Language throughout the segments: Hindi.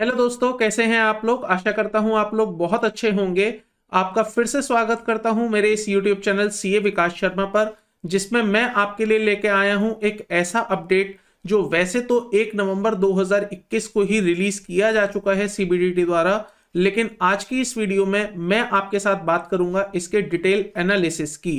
हेलो दोस्तों कैसे हैं आप लोग आशा करता हूं आप लोग बहुत अच्छे होंगे आपका फिर से स्वागत करता हूं मेरे इस YouTube channel CA Vikas Sharma पर जिसमें मैं आपके लिए लेके आया हूं एक ऐसा अपडेट जो वैसे तो 1 नवंबर 2021 को ही रिलीज किया जा चुका है सीबीडीटी द्वारा लेकिन आज की इस वीडियो में मैं आपके साथ बात करूंगा इसके डिटेल एनालिसिस की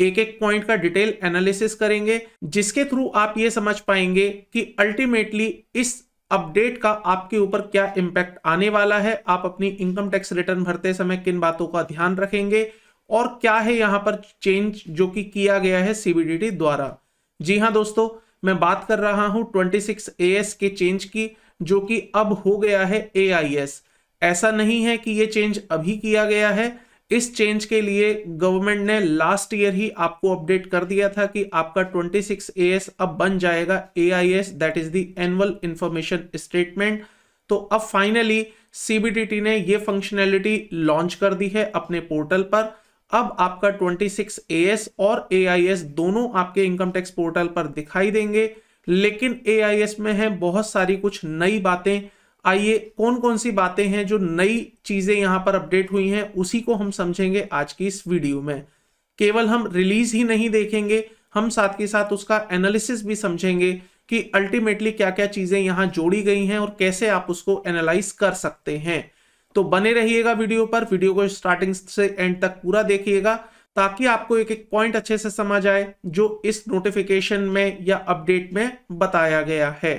एक एक पॉइंट का डिटेल एनालिसिस करेंगे जिसके थ्रू आप ये समझ पाएंगे कि अल्टीमेटली इस अपडेट का आपके ऊपर क्या इम्पैक्ट आने वाला है आप अपनी इनकम टैक्स रिटर्न भरते समय किन बातों का ध्यान रखेंगे और क्या है यहाँ पर चेंज जो कि किया गया है सीबीडीटी द्वारा जी हाँ दोस्तों मैं बात कर रहा हूँ 26 एस के चेंज की जो कि अब हो गया है ए ऐसा नहीं है कि ये चेंज अभी किया गया है इस चेंज के लिए गवर्नमेंट ने लास्ट ईयर ही आपको अपडेट कर दिया था कि आपका 26 एएस अब बन जाएगा AIS that is the annual information statement तो अब फाइनली सीबीडीटी ने ये फंक्शनैलिटी लॉन्च कर दी है अपने पोर्टल पर अब आपका 26 एएस और एआईएस दोनों आपके इनकम टैक्स पोर्टल पर दिखाई देंगे लेकिन एआईएस में है बहुत सारी कुछ नई बातें आइए कौन कौन सी बातें हैं जो नई चीज़ें यहां पर अपडेट हुई हैं उसी को हम समझेंगे आज की इस वीडियो में केवल हम रिलीज ही नहीं देखेंगे हम साथ के साथ उसका एनालिसिस भी समझेंगे कि अल्टीमेटली क्या क्या चीज़ें यहां जोड़ी गई हैं और कैसे आप उसको एनालाइज कर सकते हैं तो बने रहिएगा वीडियो पर वीडियो को स्टार्टिंग से एंड तक पूरा देखिएगा ताकि आपको एक एक पॉइंट अच्छे से समझ आए जो इस नोटिफिकेशन में या अपडेट में बताया गया है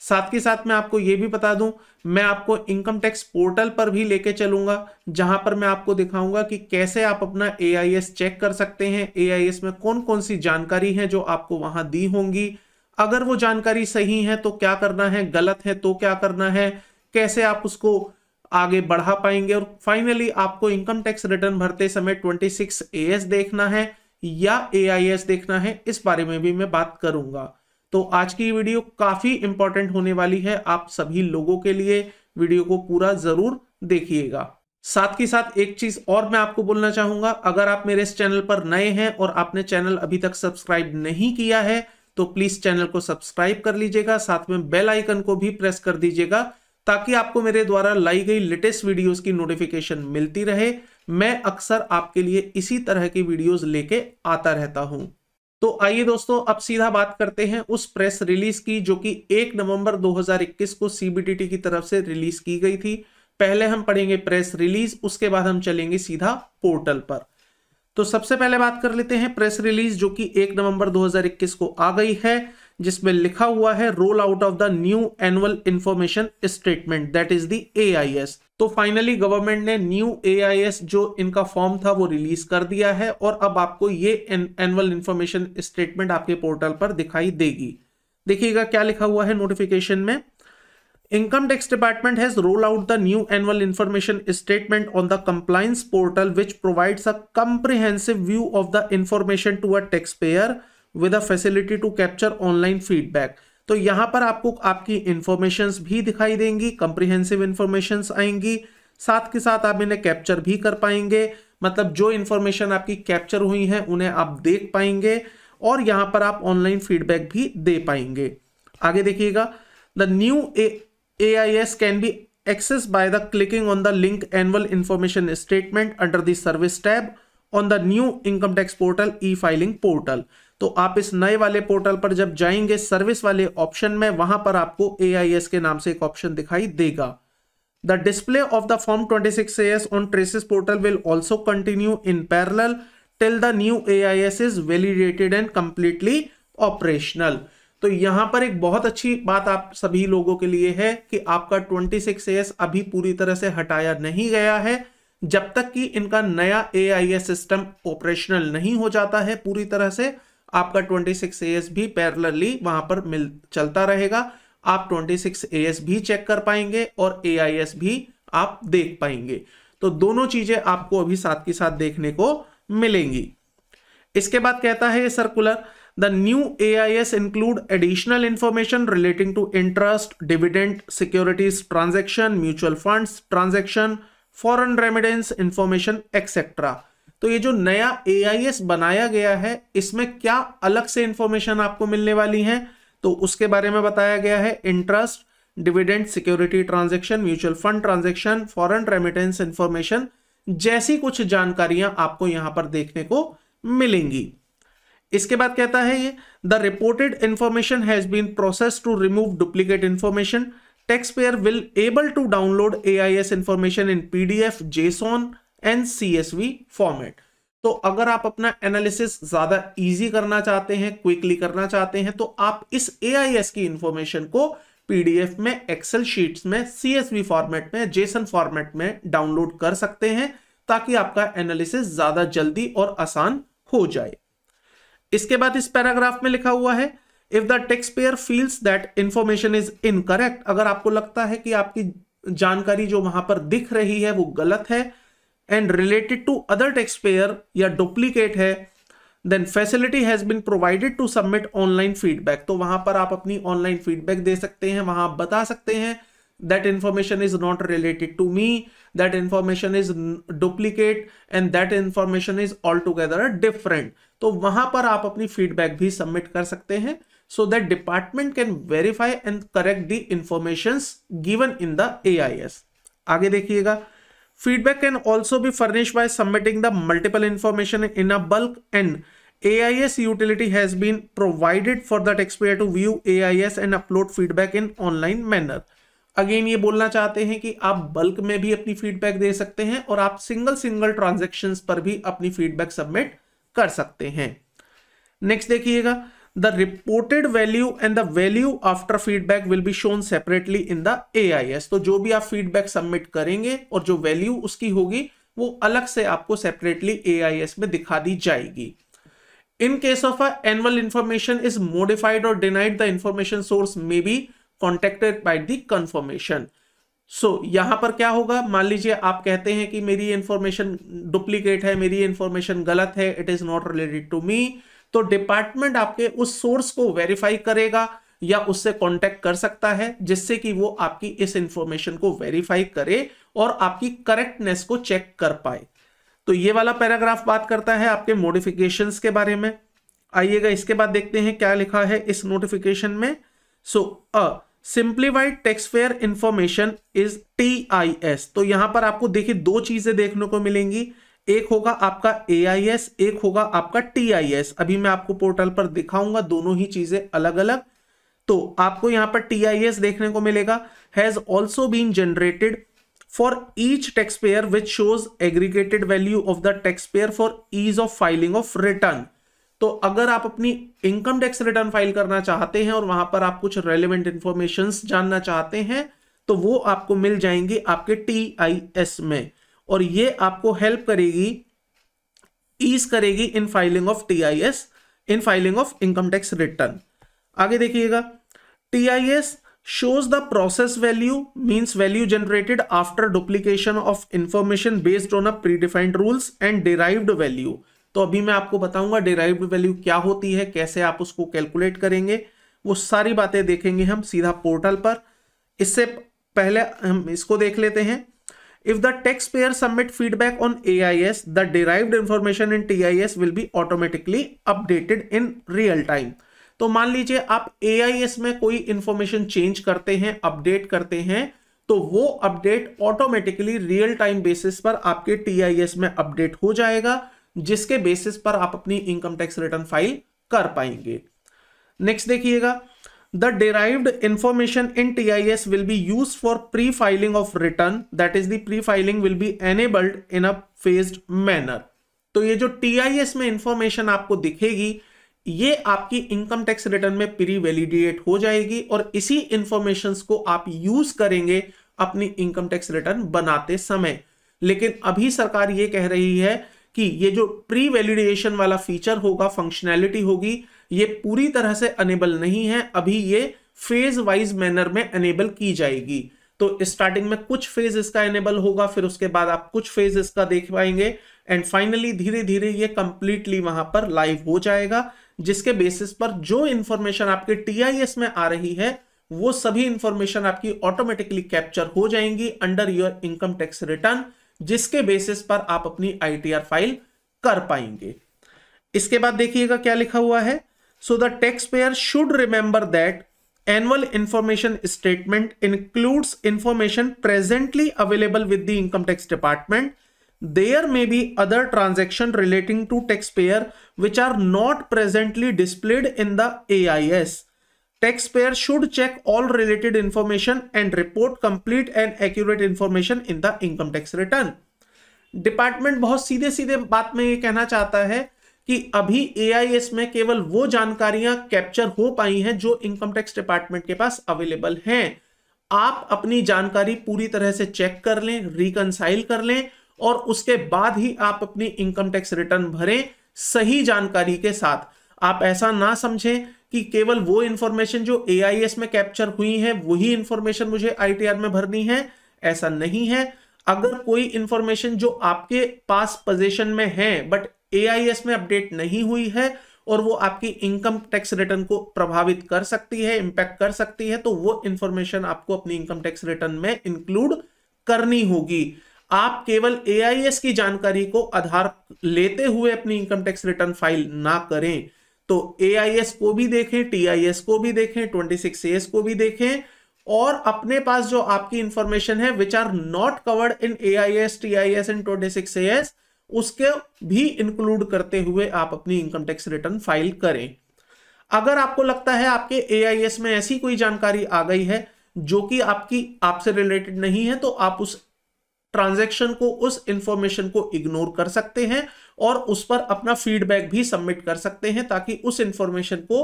साथ के साथ मैं आपको ये भी बता दूं मैं आपको इनकम टैक्स पोर्टल पर भी लेके चलूंगा जहां पर मैं आपको दिखाऊंगा कि कैसे आप अपना ए चेक कर सकते हैं ए में कौन कौन सी जानकारी है जो आपको वहां दी होंगी अगर वो जानकारी सही है तो क्या करना है गलत है तो क्या करना है कैसे आप उसको आगे बढ़ा पाएंगे और फाइनली आपको इनकम टैक्स रिटर्न भरते समय 26 एएस देखना है या एआईएस देखना है इस बारे में भी मैं बात करूंगा तो आज की वीडियो काफ़ी इंपॉर्टेंट होने वाली है आप सभी लोगों के लिए वीडियो को पूरा ज़रूर देखिएगा साथ के साथ एक चीज़ और मैं आपको बोलना चाहूंगा अगर आप मेरे इस चैनल पर नए हैं और आपने चैनल अभी तक सब्सक्राइब नहीं किया है तो प्लीज़ चैनल को सब्सक्राइब कर लीजिएगा साथ में बेल आइकन को भी प्रेस कर दीजिएगा ताकि आपको मेरे द्वारा लाई गई लेटेस्ट वीडियोस की नोटिफिकेशन मिलती रहे मैं अक्सर आपके लिए इसी तरह की वीडियोस लेके आता रहता हूं तो आइए दोस्तों अब सीधा बात करते हैं उस प्रेस रिलीज की जो कि एक नवंबर 2021 को सीबीडीटी की तरफ से रिलीज की गई थी पहले हम पढ़ेंगे प्रेस रिलीज उसके बाद हम चलेंगे सीधा पोर्टल पर तो सबसे पहले बात कर लेते हैं प्रेस रिलीज जो कि एक नवंबर 2021 को आ गई है जिसमें लिखा हुआ है roll out of the new annual information statement that is the S तो फाइनली गवर्नमेंट ने न्यू एआईएस जो इनका फॉर्म था वो रिलीज कर दिया है और अब आपको ये एनुअल इंफॉर्मेशन स्टेटमेंट आपके पोर्टल पर दिखाई देगी देखिएगा क्या लिखा हुआ है नोटिफिकेशन में income tax department has roll out the new annual information statement on the compliance portal which provides a comprehensive view of the information to a tax payer with a facility to capture online feedback तो यहाँ पर आपको आपकी इंफॉर्मेशन भी दिखाई देंगी कंप्रिहेंसिव इंफॉर्मेशन आएंगी साथ के साथ आप इन्हें कैप्चर भी कर पाएंगे मतलब जो इंफॉर्मेशन आपकी कैप्चर हुई है उन्हें आप देख पाएंगे और यहाँ पर आप ऑनलाइन फीडबैक भी दे पाएंगे आगे देखिएगा the new A I S can be access by the clicking on the link annual information statement under the service tab on the new income tax portal e filing portal तो आप इस नए वाले पोर्टल पर जब जाएंगे सर्विस वाले ऑप्शन में वहां पर आपको ए के नाम से एक ऑप्शन दिखाई देगा The display of the Form 26AS on Traces portal will also continue in parallel till the new AIS is validated and completely operational तो यहां पर एक बहुत अच्छी बात आप सभी लोगों के लिए है कि आपका ट्वेंटी 26AS अभी पूरी तरह से हटाया नहीं गया है जब तक कि इनका नया एस सिस्टम ऑपरेशनल नहीं हो जाता है पूरी तरह से आपका 26 AS भी पैरलरली वहां पर मिल चलता रहेगा आप 26 AS भी चेक कर पाएंगे और ए आई एस भी आप देख पाएंगे तो दोनों चीजें आपको अभी साथ के साथ देखने को मिलेंगी इसके बाद कहता है circular the new A I S include additional information relating to interest dividend securities transaction mutual fund transaction foreign remittance information etcetera तो ये जो नया ए बनाया गया है इसमें क्या अलग से इंफॉर्मेशन आपको मिलने वाली है तो उसके बारे में बताया गया है interest dividend security transaction mutual fund transaction foreign remittance information जैसी कुछ जानकारियां आपको यहां पर देखने को मिलेंगी इसके बाद कहता है ये the reported information has been process to remove duplicate information tax payer will able to download A I S information in P D F JSON and C format तो अगर आप अपना एनालिसिस ज्यादा इजी करना चाहते हैं क्विकली करना चाहते हैं तो आप इस ए की इंफॉर्मेशन को पीडीएफ में एक्सेल शीट्स में सीएसवी फॉर्मेट में जेसन फॉर्मेट में डाउनलोड कर सकते हैं ताकि आपका एनालिसिस ज्यादा जल्दी और आसान हो जाए इसके बाद इस पैराग्राफ में लिखा हुआ है if the tax payer feels that information is incorrect अगर आपको लगता है कि आपकी जानकारी जो वहां पर दिख रही है वो गलत है and related to other tax payer या डुप्लीकेट है then facility has been provided to submit online feedback तो वहाँ पर आप अपनी ऑनलाइन फीडबैक दे सकते हैं वहां आप बता सकते हैं that information is not related to me that information is duplicate and that information is all together different तो वहां पर आप अपनी फीडबैक भी सबमिट कर सकते हैं so that department can verify and correct the information given in the A I S आगे देखिएगा Feedback can also be furnished by submitting the multiple information in a bulk and AIS utility has been provided for the taxpayer to view AIS and upload feedback in online manner. Again ये बोलना चाहते हैं कि आप बल्क में भी अपनी फीडबैक दे सकते हैं और आप सिंगल सिंगल ट्रांजेक्शन्स पर भी अपनी फीडबैक सबमिट कर सकते हैं नेक्स्ट देखिएगा the reported value and the value after feedback will be shown separately in the AIS तो जो भी आप feedback submit करेंगे और जो value उसकी होगी वो अलग से आपको separately AIS में दिखा दी जाएगी In case of a annual information is modified or denied, the information source may be contacted by the confirmation. so, यहां पर क्या होगा मान लीजिए आप कहते हैं कि मेरी इन्फॉर्मेशन डुप्लीकेट है मेरी इन्फॉर्मेशन गलत है it is not related to me तो डिपार्टमेंट आपके उस सोर्स को वेरीफाई करेगा या उससे कांटेक्ट कर सकता है जिससे कि वो आपकी इस इंफॉर्मेशन को वेरीफाई करे और आपकी करेक्टनेस को चेक कर पाए तो ये वाला पैराग्राफ बात करता है आपके मोडिफिकेशन के बारे में आइएगा इसके बाद देखते हैं क्या लिखा है इस नोटिफिकेशन में so a simplified taxpayer information is T I S तो यहां पर आपको देखिए दो चीजें देखने को मिलेंगी एक होगा आपका ए एक होगा आपका टी अभी मैं आपको पोर्टल पर दिखाऊंगा दोनों ही चीजें अलग अलग तो आपको यहां पर टी देखने को मिलेगा has also been generated for each tax payer which shows aggregated value of the tax payer for ease of filing of return तो अगर आप अपनी इनकम टैक्स रिटर्न फाइल करना चाहते हैं और वहां पर आप कुछ रेलिवेंट इंफॉर्मेशन जानना चाहते हैं तो वो आपको मिल जाएंगे आपके टी में और ये आपको हेल्प करेगी ईज करेगी in filing of T I S in filing of income tax return आगे देखिएगा T I S process value process value generated after duplication of information based on based on a predefined rules and तो अभी मैं आपको बताऊंगा डिराइव्ड वैल्यू क्या होती है कैसे आप उसको कैलकुलेट करेंगे वो सारी बातें देखेंगे हम सीधा पोर्टल पर इससे पहले हम इसको देख लेते हैं payer feedback on A I S the derive information in T I S will be automatically updated in real time तो मान लीजिए आप ए आई एस में कोई इंफॉर्मेशन चेंज करते हैं अपडेट करते हैं तो वो update automatically real time basis पर आपके TIS में अपडेट हो जाएगा जिसके बेसिस पर आप अपनी इनकम टैक्स रिटर्न फाइल कर पाएंगे नेक्स्ट देखिएगा the derived information in TIS will be used for pre-filing of return that is the pre-filing will be enabled in a phased manner तो ये जो TIS में इंफॉर्मेशन आपको दिखेगी ये आपकी इनकम टैक्स रिटर्न में प्री वैलिडेट हो जाएगी और इसी इंफॉर्मेशन को आप यूज करेंगे अपनी इनकम टैक्स रिटर्न बनाते समय लेकिन अभी सरकार ये कह रही है कि ये जो प्री वैलिडेशन वाला फीचर होगा फंक्शनैलिटी होगी ये पूरी तरह से अनेबल नहीं है अभी ये फेज वाइज मैनर में अनेबल की जाएगी तो स्टार्टिंग में कुछ फेज इसका एनेबल होगा फिर उसके बाद आप कुछ फेज इसका देख पाएंगे एंड फाइनली धीरे धीरे ये कंप्लीटली वहां पर लाइव हो जाएगा जिसके बेसिस पर जो इंफॉर्मेशन आपके टीआईएस में आ रही है वो सभी इंफॉर्मेशन आपकी ऑटोमेटिकली कैप्चर हो जाएंगी under your income tax return जिसके बेसिस पर आप अपनी आई फाइल कर पाएंगे इसके बाद देखिएगा क्या लिखा हुआ है So the taxpayer should remember that annual information statement includes information presently available with the income tax department. There may be other transaction relating to taxpayer which are not presently displayed in the AIS. Taxpayer should check all related information and report complete and accurate information in the income tax return. department bahut seedhe seedhe baat mein ye kehna chahta hai कि अभी एआईएस में केवल वो जानकारियां कैप्चर हो पाई हैं जो इनकम टैक्स डिपार्टमेंट के पास अवेलेबल हैं आप अपनी जानकारी पूरी तरह से चेक कर लें रिकनसाइल कर लें और उसके बाद ही आप अपनी इनकम टैक्स रिटर्न भरें सही जानकारी के साथ आप ऐसा ना समझें कि केवल वो इंफॉर्मेशन जो एआईएस में कैप्चर हुई है वही इंफॉर्मेशन मुझे आई में भरनी है ऐसा नहीं है अगर कोई इंफॉर्मेशन जो आपके पास पोजीशन में है बट एआईएस में अपडेट नहीं हुई है और वो आपकी इनकम टैक्स रिटर्न को प्रभावित कर सकती है इंपैक्ट कर सकती है तो वो इंफॉर्मेशन आपको अपनी इनकम टैक्स रिटर्न में इंक्लूड करनी होगी आप केवल ए की जानकारी को आधार लेते हुए अपनी इनकम टैक्स रिटर्न फाइल ना करें तो एआईएस को भी देखें टीआईएस को भी देखें ट्वेंटी सिक्स एस को भी देखें और अपने पास जो आपकी इंफॉर्मेशन है which are not covered in I S and twenty six S उसके भी इंक्लूड करते हुए आप अपनी इनकम टैक्स रिटर्न फाइल करें अगर आपको लगता है आपके ए में ऐसी कोई जानकारी आ गई है जो कि आपकी आपसे रिलेटेड नहीं है तो आप उस ट्रांजेक्शन को उस इंफॉर्मेशन को इग्नोर कर सकते हैं और उस पर अपना फीडबैक भी सबमिट कर सकते हैं ताकि उस इंफॉर्मेशन को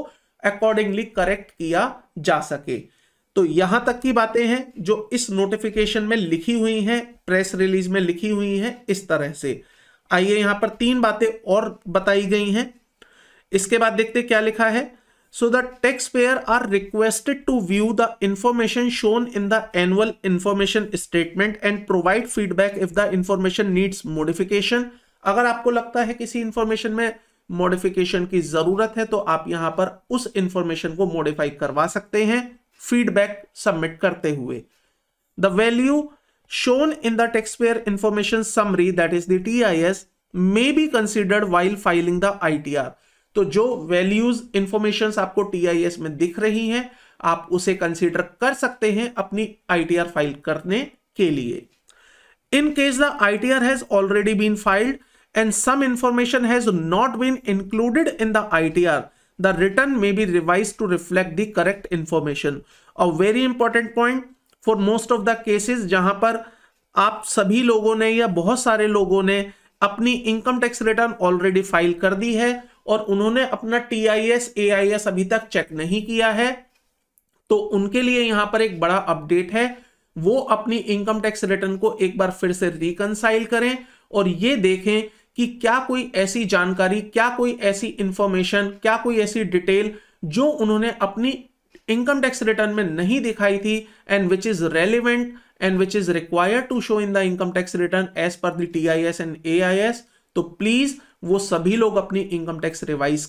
अकॉर्डिंगली करेक्ट किया जा सके तो यहां तक की बातें हैं जो इस नोटिफिकेशन में लिखी हुई हैं प्रेस रिलीज में लिखी हुई हैं इस तरह से आइए यहां पर तीन बातें और बताई गई हैं इसके बाद देखते क्या लिखा है so the tax payer are requested to view the information shown in the annual information statement and provide feedback if the information needs modification अगर आपको लगता है किसी इंफॉर्मेशन में मॉडिफिकेशन की जरूरत है तो आप यहां पर उस इंफॉर्मेशन को मॉडिफाई करवा सकते हैं फीडबैक सबमिट करते हुए the value shown in the taxpayer information summary that is the TIS may be considered while filing the ITR. तो जो वैल्यूज इंफॉर्मेशन आपको TIS में दिख रही हैं आप उसे कंसीडर कर सकते हैं अपनी ITR फाइल करने के लिए In case the ITR has already been filed and some information has not been included in the ITR, the return may be revised to reflect the correct information. A very important point, for most of the cases जहां पर आप सभी लोगों ने या बहुत सारे लोगों ने अपनी income tax return already file कर दी है और उन्होंने अपना T I S A I S अभी तक चेक नहीं किया है तो उनके लिए यहां पर एक बड़ा अपडेट है वो अपनी इनकम टैक्स रिटर्न को एक बार फिर से रिकनसाइल करें और ये देखें कि क्या कोई ऐसी जानकारी क्या कोई ऐसी इंफॉर्मेशन क्या कोई ऐसी डिटेल जो उन्होंने अपनी इनकम टैक्स रिटर्न में नहीं दिखाई थी and which is relevant and which is required to show in the income tax return as per the T I S and A I S तो प्लीज वो सभी लोग अपनी इनकम टैक्स रिवाइज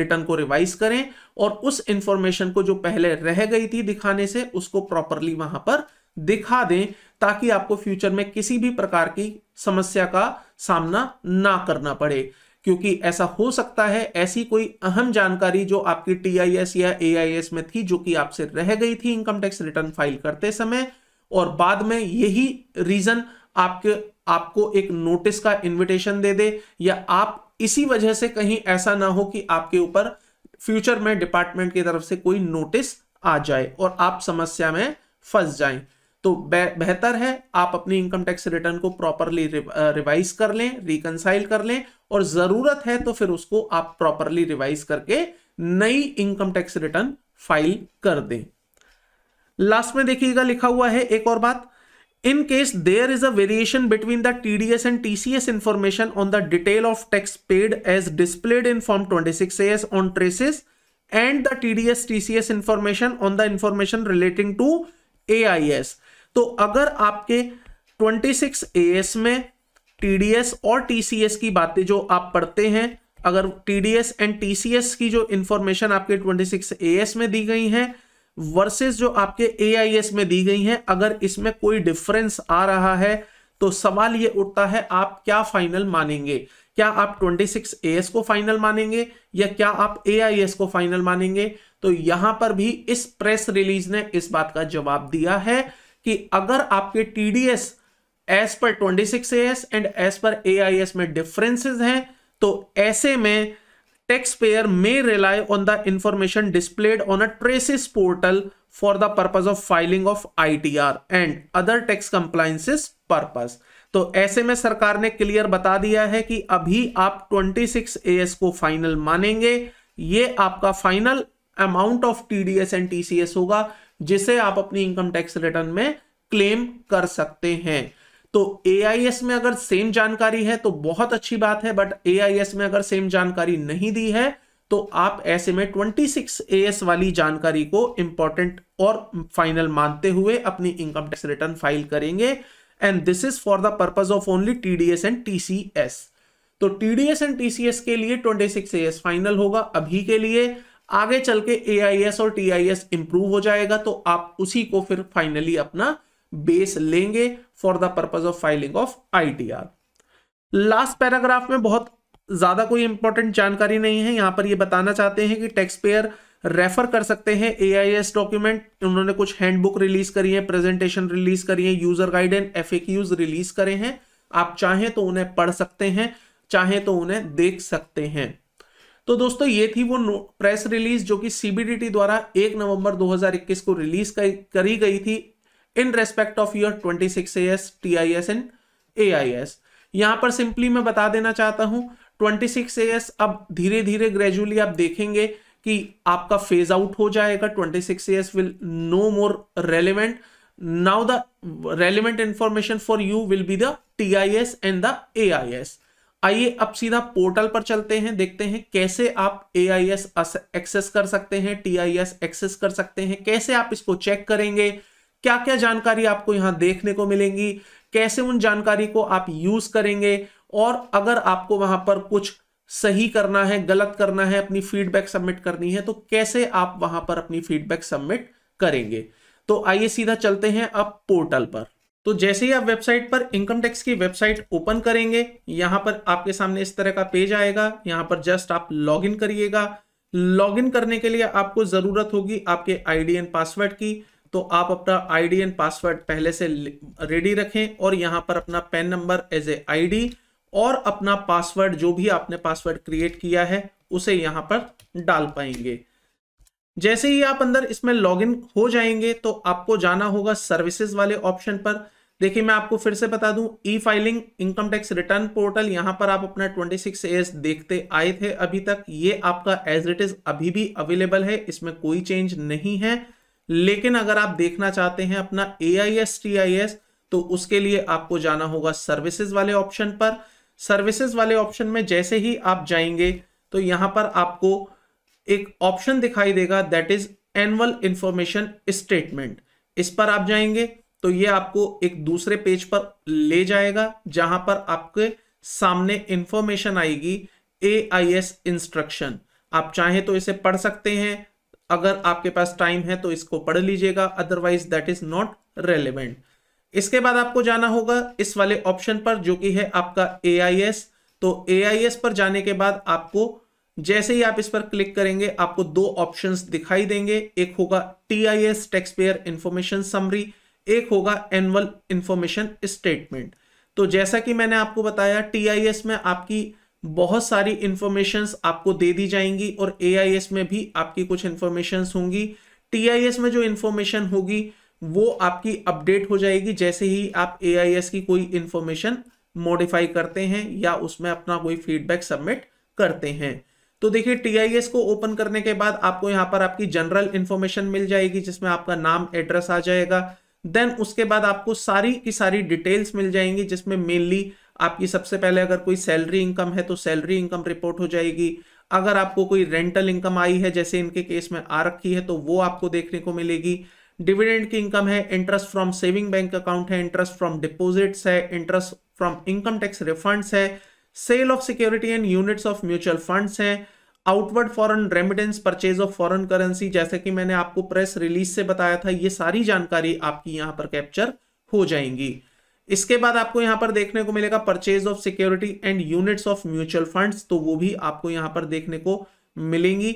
रिटर्न को रिवाइज करें और उस इंफॉर्मेशन को जो पहले रह गई थी दिखाने से उसको प्रॉपरली वहां पर दिखा दें ताकि आपको फ्यूचर में किसी भी प्रकार की समस्या का सामना ना करना पड़े क्योंकि ऐसा हो सकता है ऐसी कोई अहम जानकारी जो आपकी टीआईएस या एआईएस में थी जो कि आपसे रह गई थी इनकम टैक्स रिटर्न फाइल करते समय और बाद में यही रीजन आपके आपको एक नोटिस का इनविटेशन दे दे या आप इसी वजह से कहीं ऐसा ना हो कि आपके ऊपर फ्यूचर में डिपार्टमेंट की तरफ से कोई नोटिस आ जाए और आप समस्या में फंस जाएं तो बेहतर है आप अपनी इनकम टैक्स रिटर्न को प्रॉपरली रिवाइज कर लें रिकनसाइल कर लें और जरूरत है तो फिर उसको आप प्रॉपरली रिवाइज करके नई इनकम टैक्स रिटर्न फाइल कर दें लास्ट में देखिएगा लिखा हुआ है एक और बात in case there is a variation between the TDS and TCS information on the detail of tax paid as displayed in form twenty on TRACES and the TDS TCS information on the information relating to A I S तो अगर आपके 26 एएस में टीडीएस और टीसीएस की बातें जो आप पढ़ते हैं अगर टीडीएस एंड टीसीएस की जो इंफॉर्मेशन आपके 26 एएस में दी गई है वर्सेस जो आपके एआईएस में दी गई हैं अगर इसमें कोई डिफरेंस आ रहा है तो सवाल ये उठता है आप क्या फाइनल मानेंगे क्या आप 26 एएस को फाइनल मानेंगे या क्या आप एआईएस को फाइनल मानेंगे तो यहां पर भी इस प्रेस रिलीज ने इस बात का जवाब दिया है कि अगर आपके टी डी एस एस पर twenty six A S and S पर ए आई एस में डिफरेंसेस हैं तो ऐसे में tax payer may rely on the information displayed on a TRACES portal for the purpose of filing of ITR and other tax compliances purpose तो ऐसे में सरकार ने क्लियर बता दिया है कि अभी आप 26 एएस को फाइनल मानेंगे ये आपका final amount of TDS and TCS होगा जिसे आप अपनी इनकम टैक्स रिटर्न में क्लेम कर सकते हैं तो ए में अगर सेम जानकारी है तो बहुत अच्छी बात है बट ए में अगर सेम जानकारी नहीं दी है तो आप ऐसे में 26 सिक्स वाली जानकारी को इंपॉर्टेंट और फाइनल मानते हुए अपनी इनकम टैक्स रिटर्न फाइल करेंगे and this is for the purpose of only TDS and TCS तो टीडीएस एंड टीसीएस के लिए 26 एएस फाइनल होगा अभी के लिए आगे चल के ए और टी आई एस इंप्रूव हो जाएगा तो आप उसी को फिर फाइनली अपना बेस लेंगे for the purpose of filing of our last paragraph में बहुत ज्यादा कोई इंपॉर्टेंट जानकारी नहीं है यहां पर यह बताना चाहते हैं कि टैक्स पेयर रेफर कर सकते हैं ए डॉक्यूमेंट उन्होंने कुछ हैंडबुक रिलीज करी है प्रेजेंटेशन रिलीज करी है user guide and F release करे हैं आप चाहें तो उन्हें पढ़ सकते हैं चाहें तो उन्हें देख सकते हैं तो दोस्तों ये थी वो प्रेस रिलीज जो कि सीबीडीटी द्वारा 1 नवंबर 2021 को रिलीज करी गई थी in respect of your 26 six A S T I S and A I S यहां पर सिंपली मैं बता देना चाहता हूं 26 सिक्स ए एस अब धीरे धीरे ग्रेजुअली आप देखेंगे कि आपका फेज आउट हो जाएगा 26 six A S will no more relevant now the relevant information for you will be the T I S and the A I S आइए अब सीधा पोर्टल पर चलते हैं देखते हैं कैसे आप ए आई एस एक्सेस कर सकते हैं टी आई एस एक्सेस कर सकते हैं कैसे आप इसको चेक करेंगे क्या क्या जानकारी आपको यहां देखने को मिलेंगी कैसे उन जानकारी को आप यूज करेंगे और अगर आपको वहां पर कुछ सही करना है गलत करना है अपनी फीडबैक सबमिट करनी है तो कैसे आप वहां पर अपनी फीडबैक सबमिट करेंगे तो आइए सीधा चलते हैं अब पोर्टल पर तो जैसे ही आप वेबसाइट पर इनकम टैक्स की वेबसाइट ओपन करेंगे यहां पर आपके सामने इस तरह का पेज आएगा यहां पर जस्ट आप लॉगिन करिएगा लॉगिन करने के लिए आपको ज़रूरत होगी आपके आईडी एंड पासवर्ड की तो आप अपना आईडी एंड पासवर्ड पहले से रेडी रखें और यहां पर अपना PAN number as a ID और अपना पासवर्ड जो भी आपने पासवर्ड क्रिएट किया है उसे यहां पर डाल पाएंगे जैसे ही आप अंदर इसमें लॉगिन हो जाएंगे तो आपको जाना होगा सर्विसेज वाले ऑप्शन पर देखिए मैं आपको फिर से बता दूं e filing income tax return portal यहां पर आप अपना 26 एयर्स देखते आए थे अभी तक ये आपका एज इट इज अभी भी अवेलेबल है इसमें कोई चेंज नहीं है लेकिन अगर आप देखना चाहते हैं अपना A I S T I S तो उसके लिए आपको जाना होगा सर्विसेज वाले ऑप्शन पर सर्विसेज वाले ऑप्शन में जैसे ही आप जाएंगे तो यहां पर आपको एक ऑप्शन दिखाई देगा that is annual information statement इस पर आप जाएंगे तो ये आपको एक दूसरे पेज पर ले जाएगा जहां पर आपके सामने इंफॉर्मेशन आएगी ए आई एस इंस्ट्रक्शन आप चाहें तो इसे पढ़ सकते हैं अगर आपके पास टाइम है तो इसको पढ़ लीजिएगा otherwise that is not relevant इसके बाद आपको जाना होगा इस वाले ऑप्शन पर जो कि है आपका ए आई एस तो ए आई एस पर जाने के बाद आपको जैसे ही आप इस पर क्लिक करेंगे आपको दो ऑप्शंस दिखाई देंगे एक होगा T I S taxpayer information summary एक होगा एनुअल इंफॉर्मेशन स्टेटमेंट तो जैसा कि मैंने आपको बताया टीआईएस में आपकी बहुत सारी इंफॉर्मेशन आपको दे दी जाएंगी और एआईएस में भी आपकी कुछ इंफॉर्मेशन होंगी टीआईएस में जो इंफॉर्मेशन होगी वो आपकी अपडेट हो जाएगी जैसे ही आप एआईएस की कोई इंफॉर्मेशन मॉडिफाई करते हैं या उसमें अपना कोई फीडबैक सबमिट करते हैं तो देखिए टीआईएस को ओपन करने के बाद आपको यहाँ पर आपकी जनरल इंफॉर्मेशन मिल जाएगी जिसमें आपका नाम एड्रेस आ जाएगा देन उसके बाद आपको सारी की सारी डिटेल्स मिल जाएंगी जिसमें मेनली आपकी सबसे पहले अगर कोई सैलरी इनकम है तो सैलरी इनकम रिपोर्ट हो जाएगी अगर आपको कोई रेंटल इनकम आई है जैसे इनके केस में आ रखी है तो वो आपको देखने को मिलेगी डिविडेंड की इनकम है interest from saving bank account है इंटरेस्ट फ्रॉम डिपॉजिट्स है interest from income tax refunds है sale of security and units of mutual funds हैं outward foreign remittance purchase of foreign currency जैसे कि मैंने आपको प्रेस रिलीज से बताया था ये सारी जानकारी आपकी यहाँ पर कैप्चर हो जाएंगी इसके बाद आपको यहाँ पर देखने को मिलेगा purchase of security and units of mutual funds तो वो भी आपको यहाँ पर देखने को मिलेंगी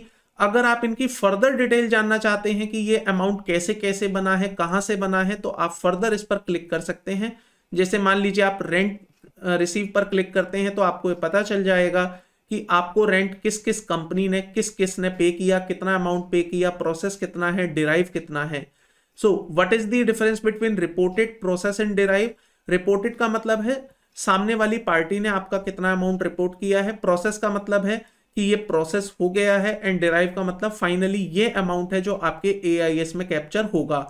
अगर आप इनकी फर्दर डिटेल जानना चाहते हैं कि ये अमाउंट कैसे कैसे बना है कहाँ से बना है तो आप फर्दर इस पर क्लिक कर सकते हैं जैसे मान लीजिए आप रेंट रिसीव पर क्लिक करते हैं तो आपको पता चल जाएगा कि आपको रेंट किस किस कंपनी ने किस किस ने पे किया कितना अमाउंट पे किया प्रोसेस कितना है डिराइव कितना है so what is the difference between reported process and derive reported का मतलब है सामने वाली पार्टी ने आपका कितना अमाउंट रिपोर्ट किया है प्रोसेस का मतलब है कि ये प्रोसेस हो गया है एंड डिराइव का मतलब फाइनली ये अमाउंट है जो आपके ए में कैप्चर होगा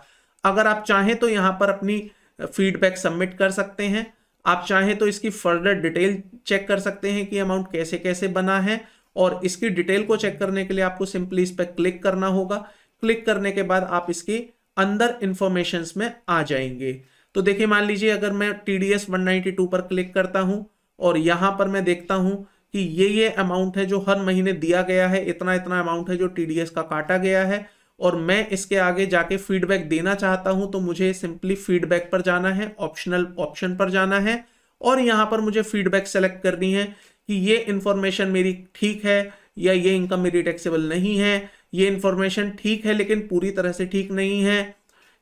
अगर आप चाहें तो यहां पर अपनी फीडबैक सबमिट कर सकते हैं आप चाहें तो इसकी फर्दर डिटेल चेक कर सकते हैं कि अमाउंट कैसे कैसे बना है और इसकी डिटेल को चेक करने के लिए आपको सिंपली इस पर क्लिक करना होगा क्लिक करने के बाद आप इसकी अंदर इंफॉर्मेशन में आ जाएंगे तो देखिए मान लीजिए अगर मैं टी डी एस पर क्लिक करता हूँ और यहाँ पर मैं देखता हूँ कि ये ये अमाउंट है जो हर महीने दिया गया है इतना इतना अमाउंट है जो टी का काटा गया है और मैं इसके आगे जाके फीडबैक देना चाहता हूं तो मुझे सिंपली फीडबैक पर जाना है ऑप्शनल ऑप्शन पर जाना है और यहाँ पर मुझे फीडबैक सेलेक्ट करनी है कि ये इंफॉर्मेशन मेरी ठीक है या ये इनकम मेरी टैक्सेबल नहीं है ये इंफॉर्मेशन ठीक है लेकिन पूरी तरह से ठीक नहीं है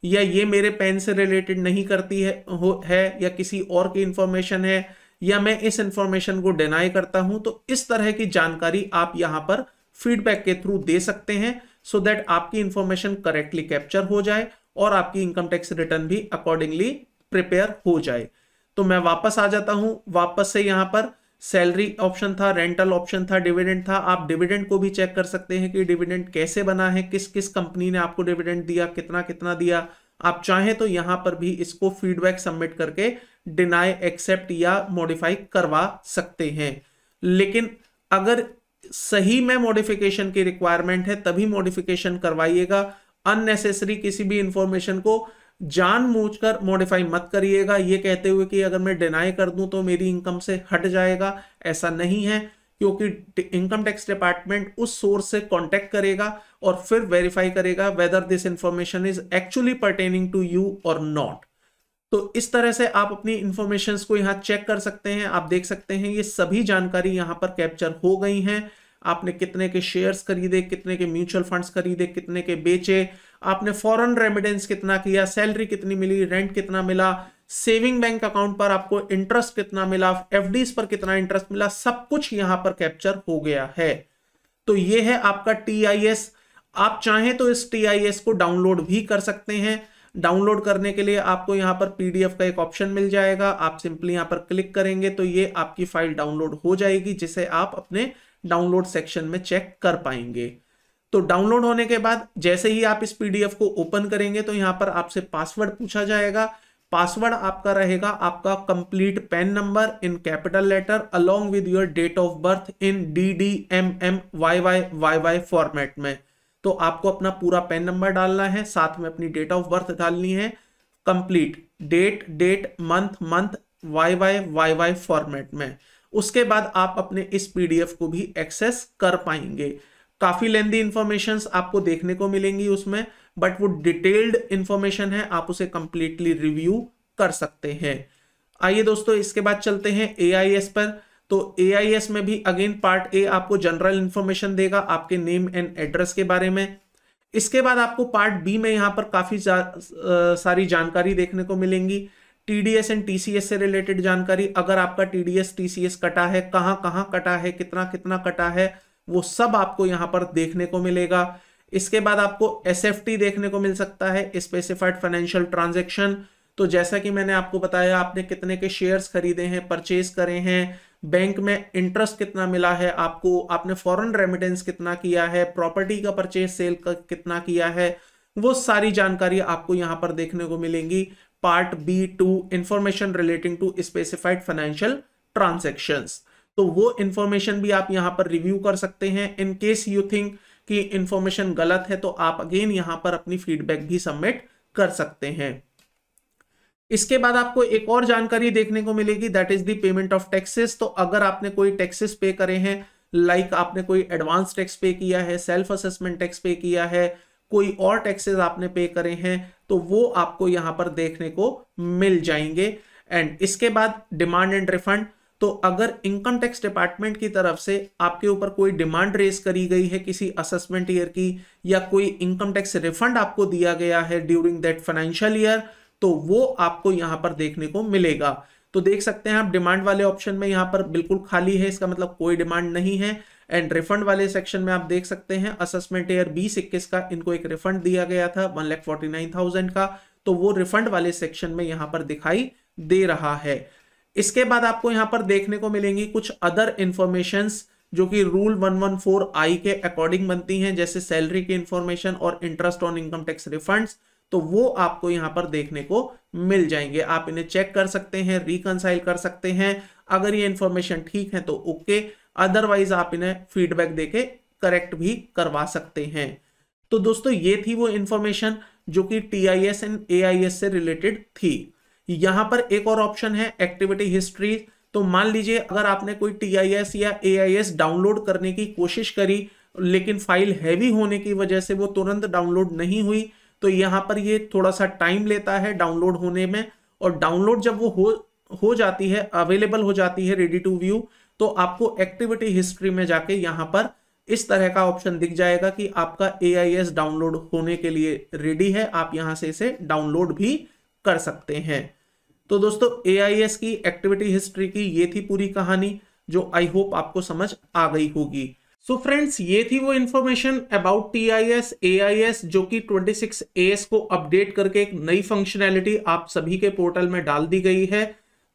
या ये मेरे पेन से रिलेटेड नहीं करती है हो है या किसी और की इंफॉर्मेशन है या मैं इस इंफॉर्मेशन को डिनाई करता हूं तो इस तरह की जानकारी आप यहां पर फीडबैक के थ्रू दे सकते हैं सो दैट आपकी इंफॉर्मेशन करेक्टली कैप्चर हो जाए और आपकी इनकम टैक्स रिटर्न भी अकॉर्डिंगली प्रिपेयर हो जाए तो मैं वापस आ जाता हूं वापस से यहां पर सैलरी ऑप्शन था रेंटल ऑप्शन था डिविडेंड था आप डिविडेंड को भी चेक कर सकते हैं कि डिविडेंड कैसे बना है किस किस कंपनी ने आपको डिविडेंड दिया कितना कितना दिया आप चाहें तो यहां पर भी इसको फीडबैक सबमिट करके डिनाई एक्सेप्ट या मॉडिफाई करवा सकते हैं लेकिन अगर सही में मॉडिफिकेशन की रिक्वायरमेंट है तभी मॉडिफिकेशन करवाइएगा अननेसेसरी किसी भी इंफॉर्मेशन को जानबूझकर मॉडिफाई मत करिएगा ये कहते हुए कि अगर मैं डिनाई कर दूं तो मेरी इनकम से हट जाएगा ऐसा नहीं है क्योंकि इनकम टैक्स डिपार्टमेंट उस सोर्स से कांटेक्ट करेगा और फिर वेरीफाई करेगा whether this information is actually pertaining to you और नॉट तो इस तरह से आप अपनी इंफॉर्मेशन को यहाँ चेक कर सकते हैं आप देख सकते हैं ये सभी जानकारी यहाँ पर कैप्चर हो गई हैं आपने कितने के शेयर्स खरीदे कितने के म्यूचुअल फंड्स खरीदे कितने के बेचे आपने फॉरेन रेमिडेंस कितना किया सैलरी कितनी मिली रेंट कितना मिला सेविंग बैंक अकाउंट पर आपको इंटरेस्ट कितना मिला एफ पर कितना इंटरेस्ट मिला सब कुछ यहां पर कैप्चर हो गया है तो ये है आपका टी आप चाहें तो इस टी को डाउनलोड भी कर सकते हैं डाउनलोड करने के लिए आपको यहाँ पर पीडीएफ का एक ऑप्शन मिल जाएगा आप सिंपली यहां पर क्लिक करेंगे तो ये आपकी फाइल डाउनलोड हो जाएगी जिसे आप अपने डाउनलोड सेक्शन में चेक कर पाएंगे तो डाउनलोड होने के बाद जैसे ही आप इस पीडीएफ को ओपन करेंगे तो यहाँ पर आपसे पासवर्ड पूछा जाएगा पासवर्ड आपका रहेगा आपका complete PAN number in capital letter along with your date of birth in D D M M Y Y Y Y format में तो आपको अपना पूरा पेन नंबर डालना है साथ में अपनी डेट ऑफ बर्थ डालनी है complete date date month month Y Y Y Y format में उसके बाद आप अपने इस पीडीएफ को भी एक्सेस कर पाएंगे काफ़ी लेंदी इंफॉर्मेशन आपको देखने को मिलेंगी उसमें बट वो डिटेल्ड इंफॉर्मेशन है आप उसे कंप्लीटली रिव्यू कर सकते हैं आइए दोस्तों इसके बाद चलते हैं ए पर तो ए में भी अगेन पार्ट ए आपको जनरल इंफॉर्मेशन देगा आपके नेम एंड एड्रेस के बारे में इसके बाद आपको पार्ट बी में यहाँ पर काफ़ी जा, सारी जानकारी देखने को मिलेंगी टीडीएस एंड टीसीएस से रिलेटेड जानकारी अगर आपका टीडीएस टीसीएस कटा है कहां कहां कटा है कितना कितना कटा है वो सब आपको यहां पर देखने को मिलेगा इसके बाद आपको एस देखने को मिल सकता है स्पेसिफाइड फाइनेंशियल ट्रांजेक्शन तो जैसा कि मैंने आपको बताया आपने कितने के शेयर्स खरीदे हैं परचेज करे हैं बैंक में इंटरेस्ट कितना मिला है आपको आपने फॉरेन रेमिटेंस कितना किया है प्रॉपर्टी का परचेज सेल का कितना किया है वो सारी जानकारी आपको यहां पर देखने को मिलेंगी part B two information relating to specified financial transaction तो वो इंफॉर्मेशन भी आप यहां पर रिव्यू कर सकते हैं इन केस यू थिंक कि इंफॉर्मेशन गलत है तो आप अगेन यहां पर अपनी फीडबैक भी सबमिट कर सकते हैं इसके बाद आपको एक और जानकारी देखने को मिलेगी that is the payment of taxes तो अगर आपने कोई टैक्सेस पे करे हैं लाइक like आपने कोई एडवांस टैक्स पे किया है सेल्फ असेसमेंट टैक्स पे किया है कोई और टैक्सेस आपने पे करे हैं तो वो आपको यहां पर देखने को मिल जाएंगे एंड इसके बाद डिमांड एंड रिफंड तो अगर इनकम टैक्स डिपार्टमेंट की तरफ से आपके ऊपर कोई डिमांड रेस करी गई है किसी असेसमेंट ईयर की या कोई इनकम टैक्स रिफंड आपको दिया गया है ड्यूरिंग दैट फाइनेंशियल ईयर तो वो आपको यहां पर देखने को मिलेगा तो देख सकते हैं आप डिमांड वाले ऑप्शन में यहां पर बिल्कुल खाली है इसका मतलब कोई डिमांड नहीं है एंड रिफंड वाले सेक्शन में आप देख सकते हैं असेसमेंट ईयर बीस इक्कीस का इनको एक रिफंड दिया गया था one lakh forty nine thousand का तो वो रिफंड वाले सेक्शन में यहां पर दिखाई दे रहा है इसके बाद आपको यहां पर देखने को मिलेंगी कुछ अदर इंफॉर्मेशन जो कि रूल 114 आई के अकॉर्डिंग बनती हैं जैसे सैलरी की इंफॉर्मेशन और interest on income tax refunds तो वो आपको यहां पर देखने को मिल जाएंगे आप इन्हें चेक कर सकते हैं रिकनसाइल कर सकते हैं अगर ये इंफॉर्मेशन ठीक है तो ओके okay, अदरवाइज आप इन्हें फीडबैक देके करेक्ट भी करवा सकते हैं तो दोस्तों ये थी वो इंफॉर्मेशन जो कि T I S and A I S से रिलेटेड थी यहाँ पर एक और ऑप्शन है एक्टिविटी हिस्ट्री तो मान लीजिए अगर आपने कोई टी आई एस या ए आई एस डाउनलोड करने की कोशिश करी लेकिन फाइल हैवी होने की वजह से वो तुरंत डाउनलोड नहीं हुई तो यहाँ पर ये थोड़ा सा टाइम लेता है डाउनलोड होने में और डाउनलोड जब वो हो हो जाती है अवेलेबल हो जाती है रेडी टू व्यू तो आपको एक्टिविटी हिस्ट्री में जाके यहाँ पर इस तरह का ऑप्शन दिख जाएगा कि आपका ए डाउनलोड होने के लिए रेडी है आप यहाँ से इसे डाउनलोड भी कर सकते हैं तो दोस्तों ए की एक्टिविटी हिस्ट्री की ये थी पूरी कहानी जो आई होप आपको समझ आ गई होगी सो so फ्रेंड्स ये थी वो information about T I S A I S जो कि 26 एस को अपडेट करके एक नई फंक्शनैलिटी आप सभी के पोर्टल में डाल दी गई है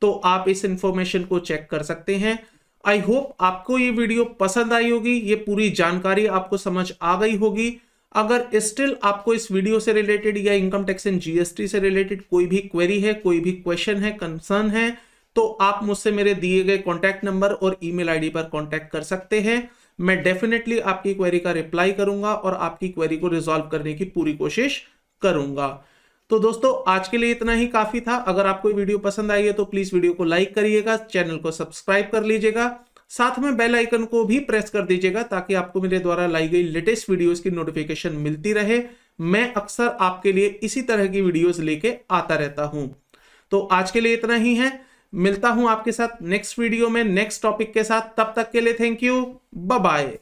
तो आप इस इंफॉर्मेशन को चेक कर सकते हैं आई होप आपको ये वीडियो पसंद आई होगी ये पूरी जानकारी आपको समझ आ गई होगी अगर स्टिल आपको इस वीडियो से रिलेटेड या इनकम टैक्स एंड जीएसटी से रिलेटेड कोई भी क्वेरी है कोई भी क्वेश्चन है कंसर्न है तो आप मुझसे मेरे दिए गए कॉन्टैक्ट नंबर और ईमेल आईडी पर कॉन्टैक्ट कर सकते हैं मैं डेफिनेटली आपकी क्वेरी का रिप्लाई करूंगा और आपकी क्वेरी को रिजॉल्व करने की पूरी कोशिश करूंगा तो दोस्तों आज के लिए इतना ही काफी था अगर आपको वीडियो पसंद आई है तो प्लीज वीडियो को लाइक करिएगा चैनल को सब्सक्राइब कर लीजिएगा साथ में बेल आइकन को भी प्रेस कर दीजिएगा ताकि आपको मेरे द्वारा लाई गई लेटेस्ट वीडियोस की नोटिफिकेशन मिलती रहे मैं अक्सर आपके लिए इसी तरह की वीडियोस लेके आता रहता हूं तो आज के लिए इतना ही है मिलता हूं आपके साथ नेक्स्ट वीडियो में नेक्स्ट टॉपिक के साथ तब तक के लिए थैंक यू बाय